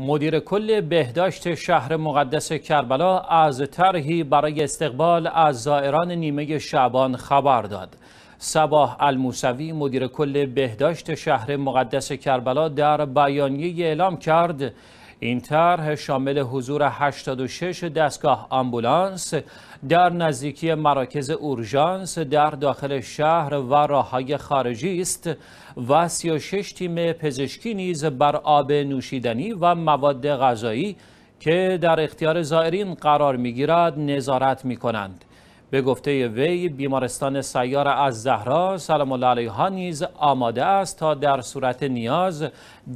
مدیر کل بهداشت شهر مقدس کربلا از طرحی برای استقبال از زائران نیمه شعبان خبر داد. صباح الموسوی مدیر کل بهداشت شهر مقدس کربلا در بیانیه اعلام کرد این طرح شامل حضور 86 دستگاه آمبولانس در نزدیکی مراکز اورژانس در داخل شهر و راههای خارجی است و 36 تیم پزشکی نیز بر آب نوشیدنی و مواد غذایی که در اختیار زائرین قرار میگیرد نظارت می کنند. به گفته وی بیمارستان سیار از زهرا سلام الله علیها نیز آماده است تا در صورت نیاز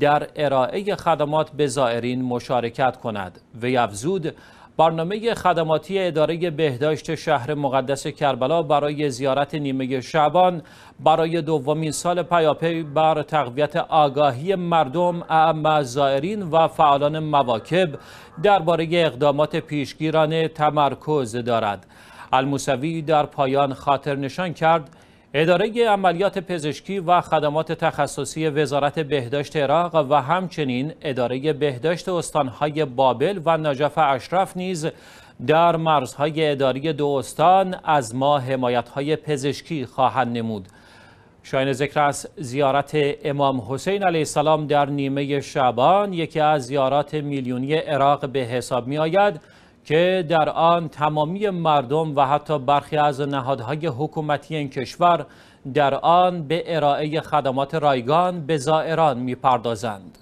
در ارائه خدمات به زائرین مشارکت کند وی افزود برنامه خدماتی اداره بهداشت شهر مقدس کربلا برای زیارت نیمه شعبان برای دومین سال پیاپی بر تقویت آگاهی مردم اعم زائرین و فعالان مواکب درباره اقدامات پیشگیرانه تمرکز دارد الموسوی در پایان خاطر نشان کرد اداره عملیات پزشکی و خدمات تخصصی وزارت بهداشت عراق و همچنین اداره بهداشت استانهای بابل و نجف اشرف نیز در مرزهای اداری دو استان از ما حمایتهای پزشکی خواهند نمود. شاین ذکر است زیارت امام حسین علیه السلام در نیمه شعبان یکی از زیارات میلیونی عراق به حساب می آید که در آن تمامی مردم و حتی برخی از نهادهای حکومتی این کشور در آن به ارائه خدمات رایگان به زائران میپردازند.